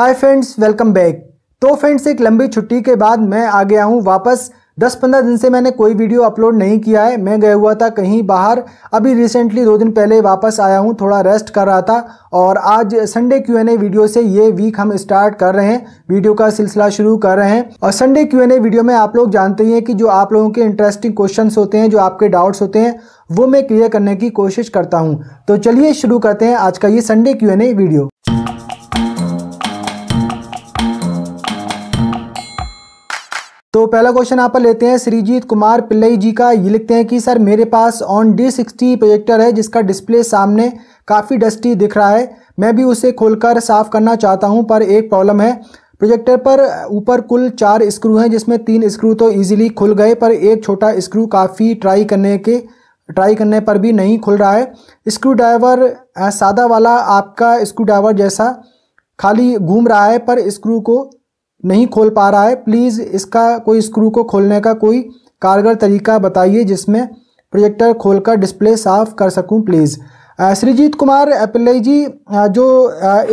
हाय friends welcome back तो friends एक लंबी छुट्टी के बाद मैं आ गया हूँ वापस 10-15 दिन से मैंने कोई वीडियो अपलोड नहीं किया है मैं गया हुआ था कहीं बाहर अभी रिसेंटली दो दिन पहले वापस आया हूँ थोड़ा रेस्ट कर रहा था और आज Sunday Q n A video से ये वीक हम स्टार्ट कर रहे हैं वीडियो का सिलसिला शुरू कर रहे हैं और Sunday Q n A video में आप लोग जानते ही हैं कि जो आप लोगों के इंटरेस्टिंग क्वेश्चन होते हैं जो आपके डाउट्स होते हैं वो मैं क्लियर करने की कोशिश करता हूँ तो चलिए शुरू करते हैं आज का ये Sunday Q n A video तो पहला क्वेश्चन आप पर लेते हैं श्रीजीत कुमार पिल्लई जी का ये लिखते हैं कि सर मेरे पास ऑन डी सिक्सटी प्रोजेक्टर है जिसका डिस्प्ले सामने काफ़ी डस्टी दिख रहा है मैं भी उसे खोलकर साफ़ करना चाहता हूँ पर एक प्रॉब्लम है प्रोजेक्टर पर ऊपर कुल चार स्क्रू हैं जिसमें तीन स्क्रू तो ईजिली खुल गए पर एक छोटा स्क्रू काफ़ी ट्राई करने के ट्राई करने पर भी नहीं खुल रहा है स्क्रू ड्राइवर सादा वाला आपका स्क्रू ड्राइवर जैसा खाली घूम रहा है पर स्क्रू को नहीं खोल पा रहा है प्लीज़ इसका कोई स्क्रू को खोलने का कोई कारगर तरीका बताइए जिसमें प्रोजेक्टर खोलकर डिस्प्ले साफ़ कर सकूं प्लीज़ श्रीजीत कुमार पिल्लई जी जो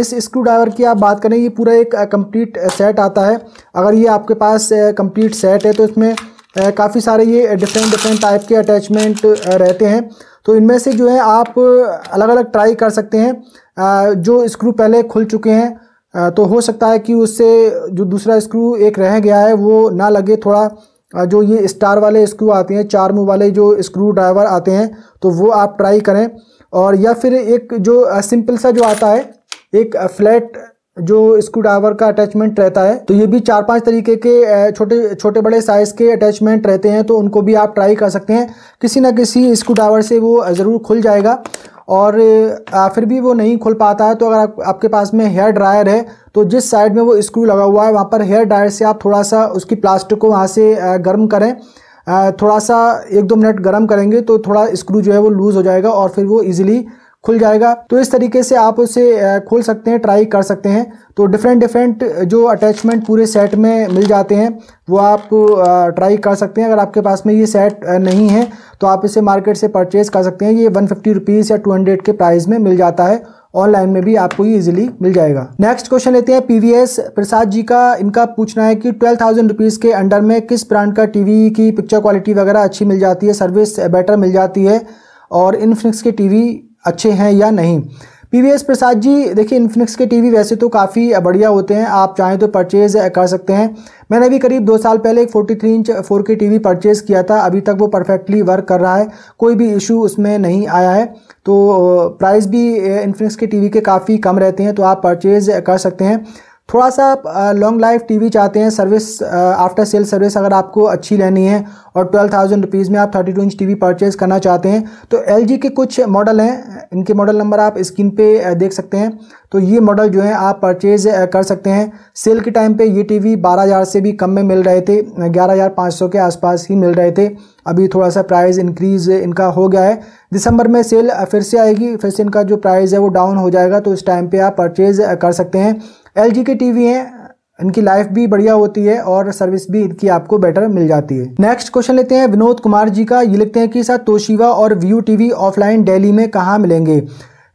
इस स्क्रू ड्राइवर की आप बात करें ये पूरा एक कंप्लीट सेट आता है अगर ये आपके पास कंप्लीट सेट है तो इसमें काफ़ी सारे ये डिफरेंट डिफरेंट टाइप के अटैचमेंट रहते हैं तो इनमें से जो है आप अलग अलग ट्राई कर सकते हैं जो स्क्रू पहले खुल चुके हैं तो हो सकता है कि उससे जो दूसरा स्क्रू एक रह गया है वो ना लगे थोड़ा जो ये स्टार वाले स्क्रू आते हैं चार मुँह वाले जो स्क्रू ड्राइवर आते हैं तो वो आप ट्राई करें और या फिर एक जो सिंपल सा जो आता है एक फ्लैट जो स्क्रू ड्राइवर का अटैचमेंट रहता है तो ये भी चार पांच तरीके के छोटे छोटे बड़े साइज़ के अटैचमेंट रहते हैं तो उनको भी आप ट्राई कर सकते हैं किसी ना किसी स्क्रू ड्राइवर से वो ज़रूर खुल जाएगा और फिर भी वो नहीं खुल पाता है तो अगर आप, आपके पास में हेयर ड्रायर है तो जिस साइड में वो स्क्रू लगा हुआ है वहाँ पर हेयर ड्रायर से आप थोड़ा सा उसकी प्लास्टिक को वहाँ से गर्म करें थोड़ा सा एक दो मिनट गर्म करेंगे तो थोड़ा स्क्रू जो है वो लूज़ हो जाएगा और फिर वो ईज़िली खुल जाएगा तो इस तरीके से आप उसे खोल सकते हैं ट्राई कर सकते हैं तो डिफरेंट डिफरेंट जो अटैचमेंट पूरे सेट में मिल जाते हैं वो आप ट्राई कर सकते हैं अगर आपके पास में ये सेट नहीं है तो आप इसे मार्केट से परचेज़ कर सकते हैं ये वन फिफ्टी रुपीज़ या टू हंड्रेड के प्राइस में मिल जाता है ऑनलाइन में भी आपको ये इजीली मिल जाएगा नेक्स्ट क्वेश्चन लेते हैं पीवीएस प्रसाद जी का इनका पूछना है कि ट्वेल्व थाउजेंड रुपीज़ के अंडर में किस ब्रांड का टीवी की पिक्चर क्वालिटी वगैरह अच्छी मिल जाती है सर्विस बेटर मिल जाती है और इनफिनिक्स की टीवी अच्छे हैं या नहीं पीवीएस प्रसाद जी देखिए इन्फिनिक्स के टीवी वैसे तो काफ़ी बढ़िया होते हैं आप चाहें तो परचेज़ कर सकते हैं मैंने भी करीब दो साल पहले एक 43 इंच 4K टीवी परचेज़ किया था अभी तक वो परफेक्टली वर्क कर रहा है कोई भी इशू उसमें नहीं आया है तो प्राइस भी इन्फिनिक्स के टीवी के काफ़ी कम रहते हैं तो आप परचेज़ कर सकते हैं थोड़ा सा लॉन्ग लाइफ टीवी चाहते हैं सर्विस आफ्टर सेल सर्विस अगर आपको अच्छी लेनी है और ट्वेल्व थाउजेंड रुपीज़ में आप thirty two inch TV purchase करना चाहते हैं तो एल के कुछ मॉडल हैं इनके मॉडल नंबर आप स्क्रीन पे देख सकते हैं तो ये मॉडल जो है आप परचेज़ कर सकते हैं सेल के टाइम पे ये टीवी 12000 से भी कम में मिल रहे थे ग्यारह के आसपास ही मिल रहे थे अभी थोड़ा सा प्राइस इंक्रीज़ इनका हो गया है दिसंबर में सेल फिर से आएगी फिर से इनका जो प्राइस है वो डाउन हो जाएगा तो इस टाइम पे आप परचेज़ कर सकते हैं एल के टीवी हैं इनकी लाइफ भी बढ़िया होती है और सर्विस भी इनकी आपको बेटर मिल जाती है नेक्स्ट क्वेश्चन लेते हैं विनोद कुमार जी का ये लिखते हैं कि सर तोशिवा और व्यू टीवी ऑफलाइन डेली में कहाँ मिलेंगे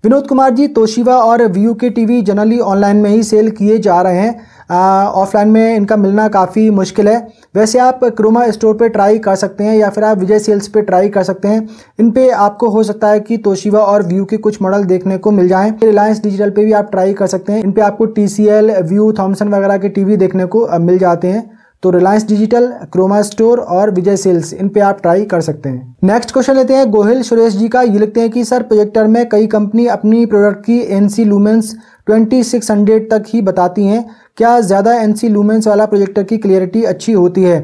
विनोद कुमार जी तोशिवा और वी के टीवी जनरली ऑनलाइन में ही सेल किए जा रहे हैं ऑफलाइन में इनका मिलना काफ़ी मुश्किल है वैसे आप क्रोमा स्टोर पे ट्राई कर सकते हैं या फिर आप विजय सेल्स पे ट्राई कर सकते हैं इन पे आपको हो सकता है कि तोशिवा और व्यू के कुछ मॉडल देखने को मिल जाएं रिलायंस डिजिटल पे भी आप ट्राई कर सकते हैं इन पे आपको T C L Vu Thomson वगैरह के वी देखने को मिल जाते हैं तो रिलायंस डिजिटल क्रोमा स्टोर और विजय सेल्स इन पे आप ट्राई कर सकते हैं नेक्स्ट क्वेश्चन लेते हैं गोहिल सुरेश जी का ये लिखते हैं कि सर प्रोजेक्टर में कई कंपनी अपनी प्रोडक्ट की एनसी लूमेंस 2600 तक ही बताती हैं क्या ज़्यादा एनसी लूमेंस वाला प्रोजेक्टर की क्लियरिटी अच्छी होती है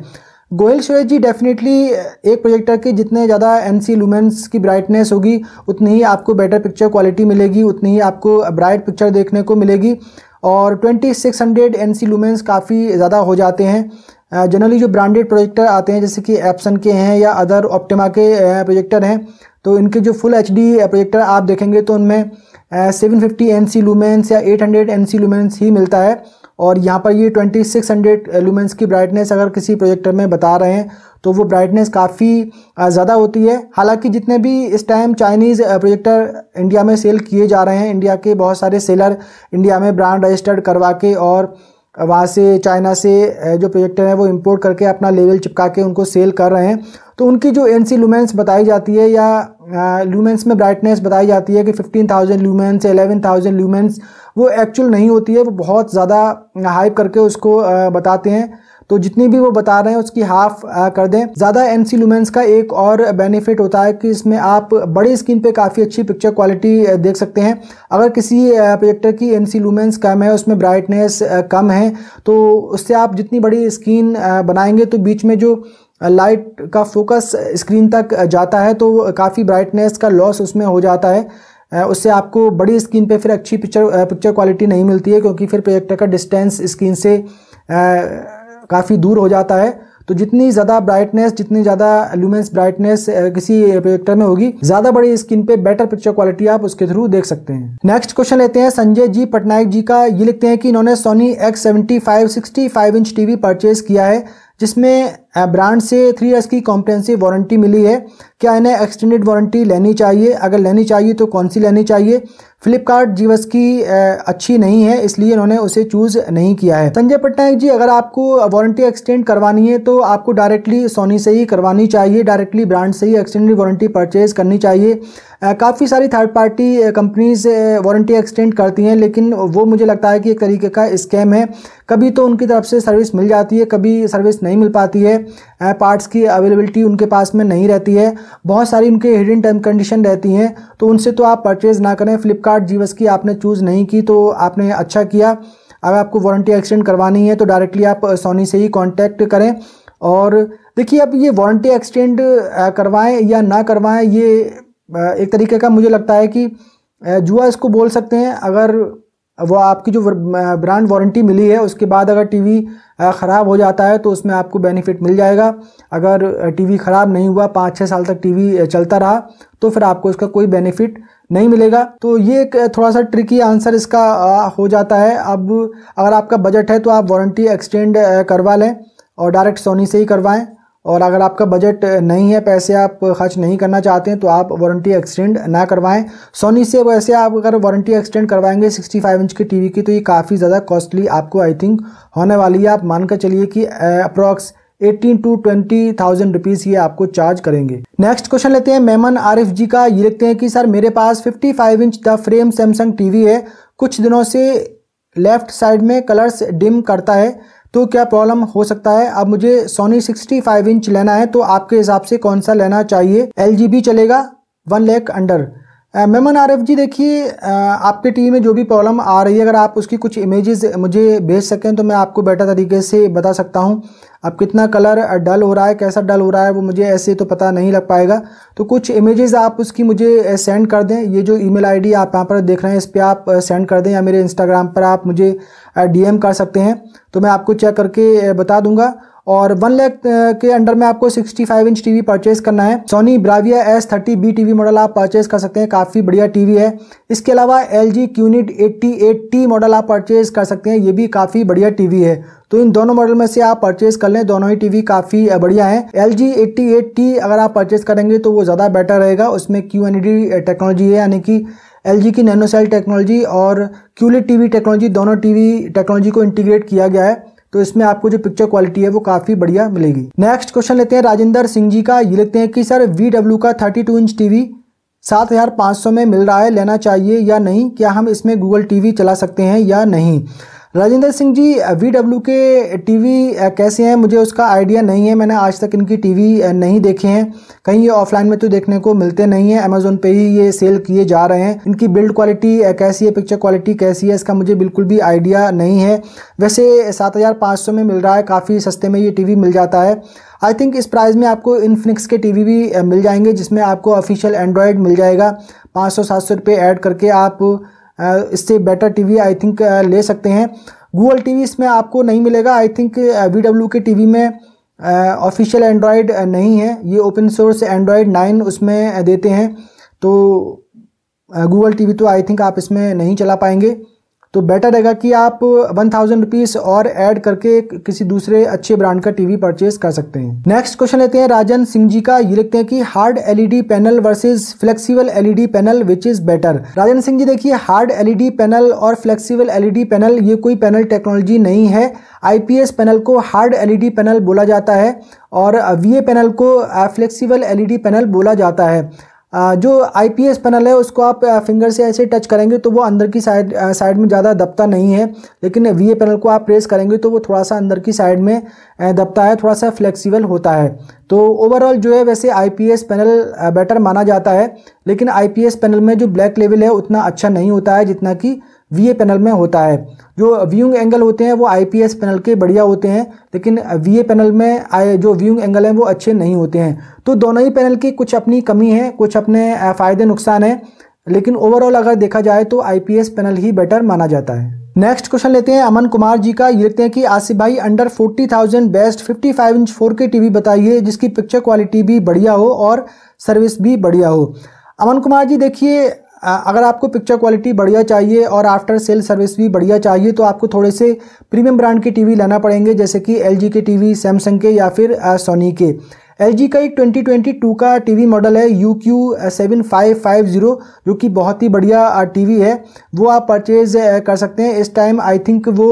गोयल सुरेश जी डेफिनेटली एक प्रोजेक्टर के जितने ज़्यादा एन सी लूमेंस की ब्राइटनेस होगी उतनी ही आपको बेटर पिक्चर क्वालिटी मिलेगी उतनी ही आपको ब्राइट पिक्चर देखने को मिलेगी और 2600 सी लूमेंस काफ़ी ज़्यादा हो जाते हैं जनरली जो ब्रांडेड प्रोजेक्टर आते हैं जैसे कि एप्सन के हैं या अदर ऑप्टिमा के प्रोजेक्टर हैं तो इनके जो फुल एच प्रोजेक्टर आप देखेंगे तो उनमें seven fifty ANSI lumens या eight hundred ANSI lumens ही मिलता है और यहाँ पर ये ट्वेंटी सिक्स हंड्रेड लूमेंस की ब्राइटनेस अगर किसी प्रोजेक्टर में बता रहे हैं तो वो ब्राइटनेस काफ़ी ज़्यादा होती है हालांकि जितने भी इस टाइम चाइनीज़ प्रोजेक्टर इंडिया में सेल किए जा रहे हैं इंडिया के बहुत सारे सेलर इंडिया में ब्रांड रजिस्टर्ड करवा के और वहाँ से चाइना से जो प्रोजेक्टर हैं वो इंपोर्ट करके अपना लेवल चिपका के उनको सेल कर रहे हैं तो उनकी जो एन सी लूमेंस बताई जाती है या लूमेंस में ब्राइटनेस बताई जाती है कि फिफ्टीन थाउजेंड लूमेंस या एलेवन थाउजेंड लूमेंस वो एक्चुअल नहीं होती है वो बहुत ज़्यादा हाइप करके उसको बताते हैं तो जितनी भी वो बता रहे हैं उसकी हाफ कर दें ज़्यादा एन सी लुमेंस का एक और बेनिफिट होता है कि इसमें आप बड़े स्क्रीन पे काफ़ी अच्छी पिक्चर क्वालिटी देख सकते हैं अगर किसी प्रोजेक्टर की एन सी लुमेंस कम है उसमें ब्राइटनेस कम है तो उससे आप जितनी बड़ी स्क्रीन बनाएंगे तो बीच में जो लाइट का फोकस स्क्रीन तक जाता है तो काफ़ी ब्राइटनेस का लॉस उसमें हो जाता है उससे आपको बड़ी स्क्रीन पे फिर अच्छी पिक्चर पिक्चर क्वालिटी नहीं मिलती है क्योंकि फिर प्रोजेक्टर का डिस्टेंस स्क्रीन से काफ़ी दूर हो जाता है तो जितनी ज़्यादा ब्राइटनेस जितनी ज़्यादा एल्यूमेंस ब्राइटनेस किसी प्रोजेक्टर में होगी ज़्यादा बड़ी स्क्रीन पे बेटर पिक्चर क्वालिटी आप उसके थ्रू देख सकते हैं नेक्स्ट क्वेश्चन लेते हैं संजय जी पटनायक जी का ये लिखते हैं कि इन्होंने Sony X seventy five sixty five inch T V purchase किया है जिसमें ब्रांड से थ्री ईयर्स की कॉम्प्रेंसिव वारंटी मिली है क्या इन्हें एक्सटेंडेड वारंटी लेनी चाहिए अगर लेनी चाहिए तो कौन सी लेनी चाहिए फ्लिपकार्ट जीवस की अच्छी नहीं है इसलिए इन्होंने उसे चूज़ नहीं किया है संजय पटनायक जी अगर आपको वारंटी एक्सटेंड करवानी है तो आपको डायरेक्टली सोनी से ही करवानी चाहिए डायरेक्टली ब्रांड से ही एक्सटेंडेड वारंटी परचेज करनी चाहिए काफ़ी सारी third party companies warranty extend करती हैं लेकिन वो मुझे लगता है कि एक तरीके का स्कैम है कभी तो उनकी तरफ से सर्विस मिल जाती है कभी सर्विस नहीं मिल पाती है पार्ट्स की अवेलेबिलिटी उनके पास में नहीं रहती है बहुत सारी उनके हिडन टर्म कंडीशन रहती हैं तो उनसे तो आप परचेज़ ना करें फ्लिपकार्ट जीवस की आपने चूज़ नहीं की तो आपने अच्छा किया अगर आपको वारंटी एक्सटेंड करवानी है तो डायरेक्टली आप सोनी से ही कॉन्टैक्ट करें और देखिए अब ये वारंटी एक्सटेंड करवाएं या ना करवाएं ये एक तरीके का मुझे लगता है कि जुआ इसको बोल सकते हैं अगर वो आपकी जो ब्रांड वारंटी मिली है उसके बाद अगर टीवी ख़राब हो जाता है तो उसमें आपको बेनिफिट मिल जाएगा अगर टीवी ख़राब नहीं हुआ पाँच छः साल तक टीवी चलता रहा तो फिर आपको इसका कोई बेनिफिट नहीं मिलेगा तो ये एक थोड़ा सा ट्रिकी आंसर इसका हो जाता है अब अगर आपका बजट है तो आप वारंटी एक्सटेंड करवा लें और डायरेक्ट सोनी से ही करवाएं और अगर आपका बजट नहीं है पैसे आप खर्च नहीं करना चाहते हैं तो आप वारंटी एक्सटेंड ना करवाएं सोनी से वैसे आप अगर वारंटी एक्सटेंड करवाएंगे 65 इंच की टीवी की तो ये काफ़ी ज़्यादा कॉस्टली आपको आई थिंक होने वाली है आप मान कर चलिए कि approx 18 to twenty thousand rupees ये आपको चार्ज करेंगे नेक्स्ट क्वेश्चन लेते हैं मेमन आरिफ जी का ये लिखते हैं कि सर मेरे पास five inch the frame Samsung V है कुछ दिनों से लेफ्ट साइड में कलर्स डिम करता है तो क्या प्रॉब्लम हो सकता है अब मुझे सोनी 65 इंच लेना है तो आपके हिसाब से कौन सा लेना चाहिए एल चलेगा वन लैख अंडर मेमन आर देखिए आपके टीम में जो भी प्रॉब्लम आ रही है अगर आप उसकी कुछ इमेजेस मुझे भेज सकें तो मैं आपको बेटर तरीके से बता सकता हूं अब कितना कलर डल हो रहा है कैसा डल हो रहा है वो मुझे ऐसे तो पता नहीं लग पाएगा तो कुछ इमेजेस आप उसकी मुझे सेंड कर दें ये जो ईमेल आईडी आप यहाँ पर देख रहे हैं इस पर आप सेंड कर दें या मेरे इंस्टाग्राम पर आप मुझे डीएम कर सकते हैं तो मैं आपको चेक करके बता दूंगा और वन लैख के अंडर में आपको 65 इंच टीवी परचेज करना है Sony Bravia S thirty B TV model आप परचेज कर सकते हैं काफ़ी बढ़िया टीवी है इसके अलावा एल जी क्यूनिट एट्टी एट टी मॉडल आप परचेज कर सकते हैं ये भी काफ़ी बढ़िया टीवी है तो इन दोनों मॉडल में से आप परचेज कर लें दोनों ही टीवी काफ़ी बढ़िया हैं L G eighty eight T अगर आप परचेज करेंगे तो वो ज़्यादा बेटर रहेगा उसमें क्यू एन डी टेक्नोलॉजी है यानी कि एल जी की नैनोसेल टेक्नोलॉजी और टी टीवी टेक्नोलॉजी दोनों टीवी टेक्नोलॉजी को इंटीग्रेट किया गया है तो इसमें आपको जो पिक्चर क्वालिटी है वो काफ़ी बढ़िया मिलेगी नेक्स्ट क्वेश्चन लेते हैं राजेंद्र सिंह जी का ये लिखते हैं कि सर वी का थर्टी इंच टीवी सात हज़ार पांच सौ में मिल रहा है लेना चाहिए या नहीं क्या हम इसमें गूगल टीवी चला सकते हैं या नहीं राजेंद्र सिंह जी वी डब्ल्यू के टीवी कैसे हैं मुझे उसका आइडिया नहीं है मैंने आज तक इनकी टीवी नहीं देखी हैं कहीं ये ऑफलाइन में तो देखने को मिलते नहीं हैं अमेजोन पे ही ये सेल किए जा रहे हैं इनकी बिल्ड क्वालिटी कैसी है पिक्चर क्वालिटी कैसी है इसका मुझे बिल्कुल भी आइडिया नहीं है वैसे सात में मिल रहा है काफ़ी सस्ते में ये टी मिल जाता है आई थिंक इस प्राइस में आपको इनफिनिक्स के टीवी भी मिल जाएंगे जिसमें आपको ऑफिशियल एंड्रॉयड मिल जाएगा पाँच सौ सात सौ रुपये ऐड करके आप Uh, इससे बेटर टीवी आई थिंक ले सकते हैं गूगल वी इसमें आपको नहीं मिलेगा आई थिंक वी डब्ल्यू के टीवी में ऑफिशियल uh, एंड्रॉयड uh, नहीं है ये ओपन सोर्स एंड्रॉयड नाइन उसमें देते हैं तो गूगल वी तो आई थिंक आप इसमें नहीं चला पाएंगे तो बेटर रहेगा कि आप वन थाउजेंड रुपीज़ और ऐड करके किसी दूसरे अच्छे ब्रांड का टीवी परचेज कर सकते हैं नेक्स्ट क्वेश्चन लेते हैं राजन सिंह जी का ये लिखते हैं कि hard LED panel versus flexible LED panel which is better Rajan Singh ji देखिए हार्ड एलईडी पैनल और फ्लेक्सिबल एलईडी पैनल ये कोई पैनल टेक्नोलॉजी नहीं है आईपीएस पैनल को हार्ड एलईडी पैनल बोला जाता है और वीए पैनल को फ्लेक्सिबल एलईडी पैनल बोला जाता है जो आईपीएस पैनल है उसको आप फिंगर से ऐसे टच करेंगे तो वो अंदर की साइड साइड में ज़्यादा दबता नहीं है लेकिन वी पैनल को आप प्रेस करेंगे तो वो थोड़ा सा अंदर की साइड में दबता है थोड़ा सा फ्लेक्सिबल होता है तो ओवरऑल जो है वैसे आईपीएस पैनल बेटर माना जाता है लेकिन आईपीएस पैनल में जो ब्लैक लेवल है उतना अच्छा नहीं होता है जितना कि वी पैनल में होता है जो व्यूंग एंगल होते हैं वो आई पैनल के बढ़िया होते हैं लेकिन वी पैनल में आए जो व्यूंग एंगल हैं वो अच्छे नहीं होते हैं तो दोनों ही पैनल की कुछ अपनी कमी है कुछ अपने फ़ायदे नुकसान हैं लेकिन ओवरऑल अगर देखा जाए तो आई पैनल ही बेटर माना जाता है नेक्स्ट क्वेश्चन लेते हैं अमन कुमार जी का ये लिखते हैं कि आसिफ भाई under 40,000 best 55 inch 4K TV बताइए जिसकी पिक्चर क्वालिटी भी बढ़िया हो और सर्विस भी बढ़िया हो अमन कुमार जी देखिए अगर आपको पिक्चर क्वालिटी बढ़िया चाहिए और आफ्टर सेल सर्विस भी बढ़िया चाहिए तो आपको थोड़े से प्रीमियम ब्रांड के टीवी लेना पड़ेंगे जैसे कि एल के टीवी सैमसंग के या फिर सोनी के एल का एक 2022 का टीवी मॉडल है U Q seven five five zero जो कि बहुत ही बढ़िया टीवी है वो आप परचेज़ कर सकते हैं इस टाइम आई थिंक वो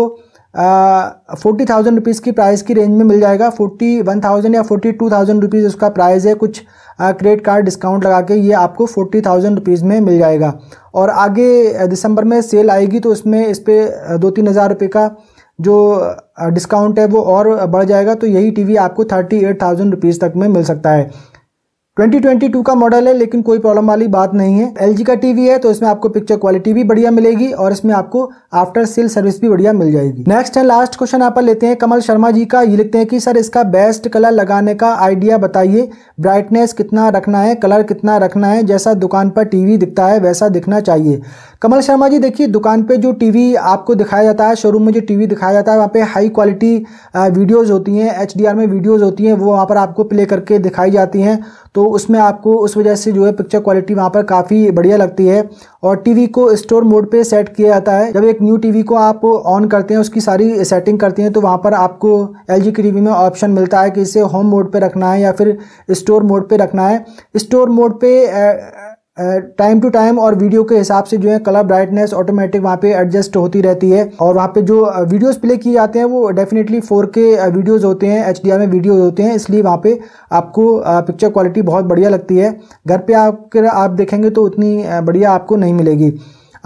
फोर्टी थाउजेंड रुपीज़ की प्राइस की रेंज में मिल जाएगा फोर्टी वन थाउजेंड या फोर्टी टू थाउजेंड रुपीज़ उसका प्राइस है कुछ क्रेडिट कार्ड डिस्काउंट लगा के ये आपको फोर्टी थाउजेंड रुपीज़ में मिल जाएगा और आगे दिसंबर में सेल आएगी तो उसमें इस पर दो तीन हज़ार रुपये का जो डिस्काउंट है वो और बढ़ जाएगा तो यही टी आपको थर्टी एट थाउजेंड रुपीज़ तक में मिल सकता है 2022 का मॉडल है लेकिन कोई प्रॉब्लम वाली बात नहीं है एल का टीवी है तो इसमें आपको पिक्चर क्वालिटी भी बढ़िया मिलेगी और इसमें आपको आफ्टर सेल सर्विस भी बढ़िया मिल जाएगी नेक्स्ट एंड लास्ट क्वेश्चन आप लेते हैं कमल शर्मा जी का ये लिखते हैं कि सर इसका बेस्ट कलर लगाने का आइडिया बताइए ब्राइटनेस कितना रखना है कलर कितना रखना है जैसा दुकान पर टीवी दिखता है वैसा दिखना चाहिए कमल शर्मा जी देखिए दुकान पर जो टीवी आपको दिखाया जाता है शोरूम में जो टीवी दिखाया जाता है वहाँ पे हाई क्वालिटी वीडियोज़ होती हैं एच में वीडियोज़ होती हैं वो वहाँ पर आपको प्ले करके दिखाई जाती हैं तो उसमें आपको उस वजह से जो है पिक्चर क्वालिटी वहाँ पर काफ़ी बढ़िया लगती है और टीवी को स्टोर मोड पे सेट किया जाता है जब एक न्यू टीवी को आप ऑन करते हैं उसकी सारी सेटिंग करते हैं तो वहाँ पर आपको एल की टीवी में ऑप्शन मिलता है कि इसे होम मोड पर रखना है या फिर स्टोर मोड पर रखना है स्टोर मोड पर टाइम टू टाइम और वीडियो के हिसाब से जो है कलर ब्राइटनेस ऑटोमेटिक वहाँ पे एडजस्ट होती रहती है और वहाँ पे जो वीडियोस प्ले किए जाते हैं वो डेफिनेटली 4K वीडियोस होते हैं एच में वीडियोस होते हैं इसलिए वहाँ पे आपको पिक्चर क्वालिटी बहुत बढ़िया लगती है घर पे आकर आप देखेंगे तो उतनी बढ़िया आपको नहीं मिलेगी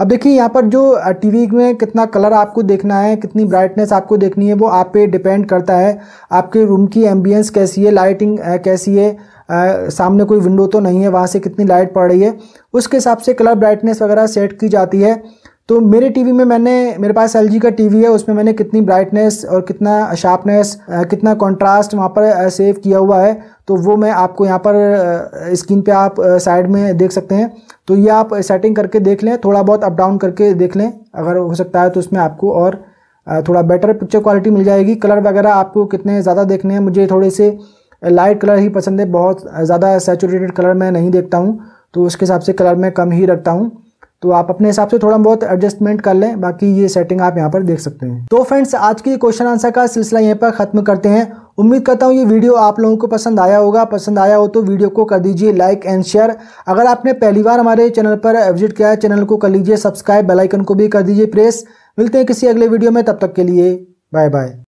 अब देखिए यहाँ पर जो टीवी में कितना कलर आपको देखना है कितनी ब्राइटनेस आपको देखनी है वो आप पे डिपेंड करता है आपके रूम की एम्बियंस कैसी है लाइटिंग कैसी है सामने कोई विंडो तो नहीं है वहाँ से कितनी लाइट पड़ रही है उसके हिसाब से कलर ब्राइटनेस वगैरह सेट की जाती है तो मेरे टीवी में मैंने मेरे पास एल का टीवी है उसमें मैंने कितनी ब्राइटनेस और कितना शार्पनेस कितना कंट्रास्ट वहाँ पर सेव किया हुआ है तो वो मैं आपको यहाँ पर स्क्रीन पे आप साइड में देख सकते हैं तो ये आप सेटिंग करके देख लें थोड़ा बहुत अप डाउन करके देख लें अगर हो सकता है तो उसमें आपको और थोड़ा बेटर पिक्चर क्वालिटी मिल जाएगी कलर वगैरह आपको कितने ज़्यादा देखने हैं मुझे थोड़े से लाइट कलर ही पसंद है बहुत ज़्यादा सेचूरेटेड कलर मैं नहीं देखता हूँ तो उसके हिसाब से कलर मैं कम ही रखता हूँ तो आप अपने हिसाब से थोड़ा बहुत एडजस्टमेंट कर लें बाकी ये सेटिंग आप यहाँ पर देख सकते हैं तो फ्रेंड्स आज की क्वेश्चन आंसर का सिलसिला यहीं पर ख़त्म करते हैं उम्मीद करता हूँ ये वीडियो आप लोगों को पसंद आया होगा पसंद आया हो तो वीडियो को कर दीजिए लाइक एंड शेयर अगर आपने पहली बार हमारे चैनल पर विजिट किया है चैनल को कर लीजिए सब्सक्राइब बेलाइकन को भी कर दीजिए प्रेस मिलते हैं किसी अगले वीडियो में तब तक के लिए बाय बाय